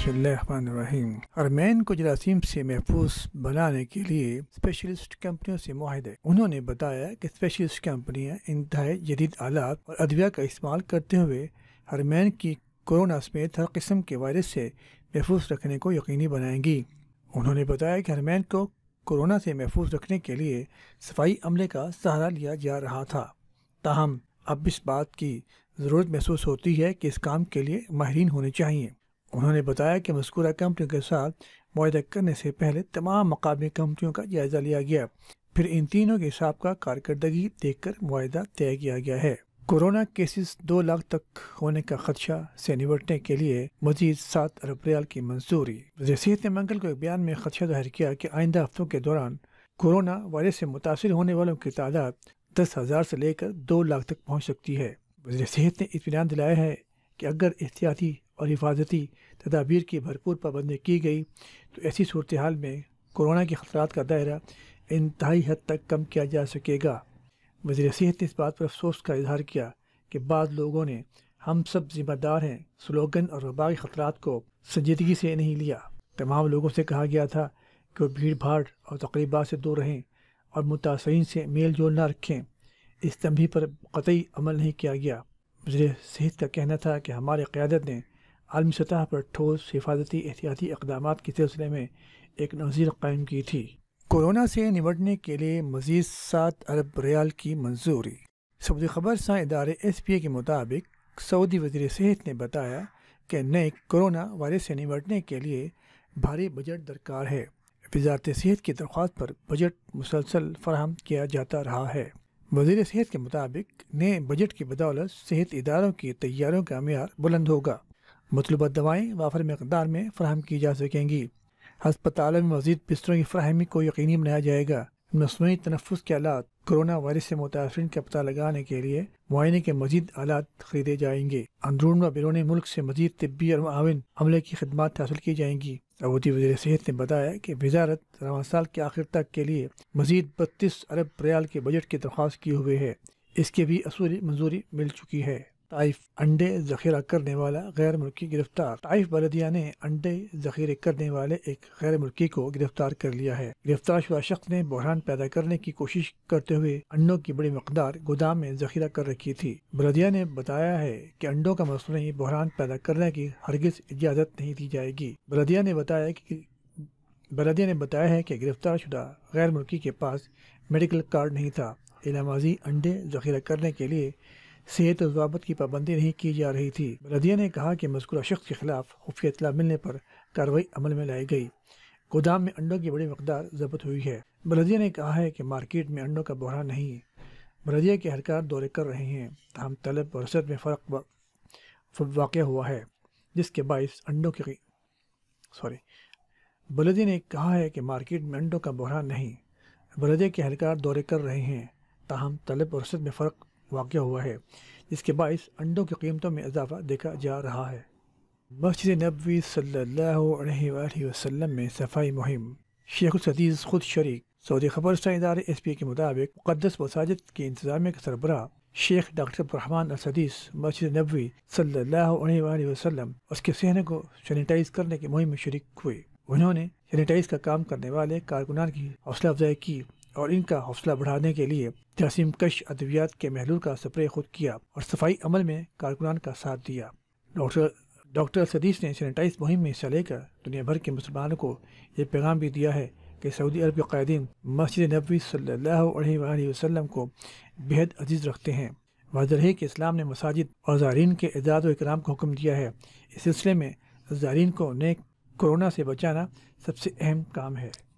بسم اللہ الرحمن الرحیم ارمین کو جراثیم سے محفوظ بنانے کے لیے اسپیشلسٹ کمپنیوں سے معاہدے انہوں نے بتایا کہ اسپیشلسٹ کمپنیاں انتہائی جدید آلات اور ادویہ کا استعمال کرتے ہوئے ارمین کی کورونا سمیت ہر قسم کے وائرس سے محفوظ رکھنے کو یقینی بنائیں گی انہوں نے بتایا کہ ارمین کو کورونا سے محفوظ رکھنے کے لیے صفائی عملے کا سہارا لیا جا رہا تھا تاہم اب اس بات کی ضرورت محسوس ہوتی ہے کہ اس کام کے لیے ماہرین ہونے چاہئیں انہوں نے بتایا کہ مذکورہ کمپنیوں کے ساتھ معاہدہ کرنے سے پہلے تمام مقامی کمپنیوں کا جائزہ لیا گیا پھر ان تینوں کے حساب کا کارکردگی دیکھ کر معاہدہ طے کیا گیا ہے کورونا کیسز دو لاکھ تک ہونے کا خدشہ سے نمٹنے کے لیے مزید سات ارب ریال کی منظوری وزیر صحت نے منگل کو ایک بیان میں خدشہ ظاہر کیا کہ آئندہ ہفتوں کے دوران کورونا وائرس سے متاثر ہونے والوں کی تعداد دس ہزار سے لے کر دو لاکھ تک پہنچ سکتی ہے وزیر صحت نے اطمینان دلایا ہے کہ اگر احتیاطی اور حفاظتی تدابیر کی بھرپور پابندی کی گئی تو ایسی صورتحال میں کورونا کے خطرات کا دائرہ انتہائی حد تک کم کیا جا سکے گا وزیر صحت نے اس بات پر افسوس کا اظہار کیا کہ بعض لوگوں نے ہم سب ذمہ دار ہیں سلوگن اور وباغی خطرات کو سنجیدگی سے نہیں لیا تمام لوگوں سے کہا گیا تھا کہ وہ بھیڑ بھاڑ اور تقریبات سے دور رہیں اور متاثرین سے میل جول نہ رکھیں اس تنبیہ پر قطعی عمل نہیں کیا گیا وزیر صحت کا کہنا تھا کہ ہمارے قیادت نے عالمی سطح پر ٹھوس حفاظتی احتیاطی اقدامات کے سلسلے میں ایک نظیر قائم کی تھی کورونا سے نمٹنے کے لیے مزید سات ارب ریال کی منظوری سعودی خبر سا ادارے ایس پی اے کے مطابق سعودی وزیر صحت نے بتایا کہ نئے کورونا وائرس سے نمٹنے کے لیے بھاری بجٹ درکار ہے وزارت صحت کی درخواست پر بجٹ مسلسل فراہم کیا جاتا رہا ہے وزیر صحت کے مطابق نئے بجٹ کی بدولت صحت اداروں کی تیاریوں کا معیار بلند ہوگا مطلوبہ دوائیں وافر مقدار میں فراہم کی جا سکیں گی ہسپتالوں میں مزید بستروں کی فراہمی کو یقینی بنایا جائے گا مصنوعی تنفس کے آلات کرونا وائرس سے متاثرین کا پتہ لگانے کے لیے معائنے کے مزید آلات خریدے جائیں گے اندرون و بیرون ملک سے مزید طبی اور معاون عملے کی خدمات حاصل کی جائیں گی ابودی وزیر صحت نے بتایا کہ وزارت رواں سال کے آخر تک کے لیے مزید بتیس ارب ریال کے بجٹ کی درخواست کی ہوئے ہے اس کے بھی اصولی منظوری مل چکی ہے طائف انڈے ذخیرہ کرنے والا غیر ملکی گرفتار طائف بلدیہ نے انڈے ذخیرے کرنے والے ایک غیر ملکی کو گرفتار کر لیا ہے گرفتار شدہ شخص نے بحران پیدا کرنے کی کوشش کرتے ہوئے انڈوں کی بڑی مقدار گودام میں ذخیرہ کر رکھی تھی بلدیہ نے بتایا ہے کہ انڈوں کا مصنوعی نہیں بحران پیدا کرنے کی ہرگز اجازت نہیں دی جائے گی بلدیہ نے بتایا کہ بلدیہ نے بتایا ہے کہ گرفتار شدہ غیر ملکی کے پاس میڈیکل کارڈ نہیں تھا علامازی انڈے ذخیرہ کرنے کے لیے صحت و ضوابط کی پابندی نہیں کی جا رہی تھی بلدیہ نے کہا کہ مذکورہ شخص کے خلاف خفیہ اطلاع ملنے پر کارروائی عمل میں لائی گئی گودام میں انڈوں کی بڑی مقدار ضبط ہوئی ہے بلدیہ نے کہا ہے کہ مارکیٹ میں انڈوں کا بحران نہیں بلدیہ کے اہلکار دورے کر رہے ہیں تاہم طلب اور رسد میں فرق واقع ہوا ہے جس کے باعث انڈوں کی سوری بلدیہ نے کہا ہے کہ مارکیٹ میں انڈوں کا بحران نہیں بلدیہ کے اہلکار دورے کر رہے ہیں تاہم طلب اور رسد میں فرق واقع ہوا ہے جس کے باعث انڈوں کی قیمتوں میں اضافہ دیکھا جا رہا ہے مسجد نبوی صلی اللہ علیہ وآلہ وسلم میں صفائی مہم شیخ العزیز خود شریک سعودی خبر ادارے ایس پی کے مطابق قدس و ساجد انتظامیہ کے سربراہ شیخ ڈاکٹر برحمان السدیس مسجد نبوی صلی اللہ علیہ وآلہ وسلم اس کے صحن کو سینیٹائز کرنے کی مہم میں شریک ہوئے انہوں نے سینیٹائز کا کام کرنے والے کارکنان کی حوصلہ افزائی کی اور ان کا حوصلہ بڑھانے کے لیے جراثیم کش ادویات کے محلول کا سپرے خود کیا اور صفائی عمل میں کارکنان کا ساتھ دیا ڈاکٹر ڈاکٹر صدیش نے سینیٹائز مہم میں حصہ لے کر دنیا بھر کے مسلمانوں کو یہ پیغام بھی دیا ہے کہ سعودی کے قائدین مسجد نبوی صلی اللہ علیہ وآلہ وسلم کو بہت عزیز رکھتے ہیں واضح رہے کہ اسلام نے مساجد اور زائرین کے اعزاز و اکرام کا حکم دیا ہے اس سلسلے میں زائرین کو نیک کورونا سے بچانا سب سے اہم کام ہے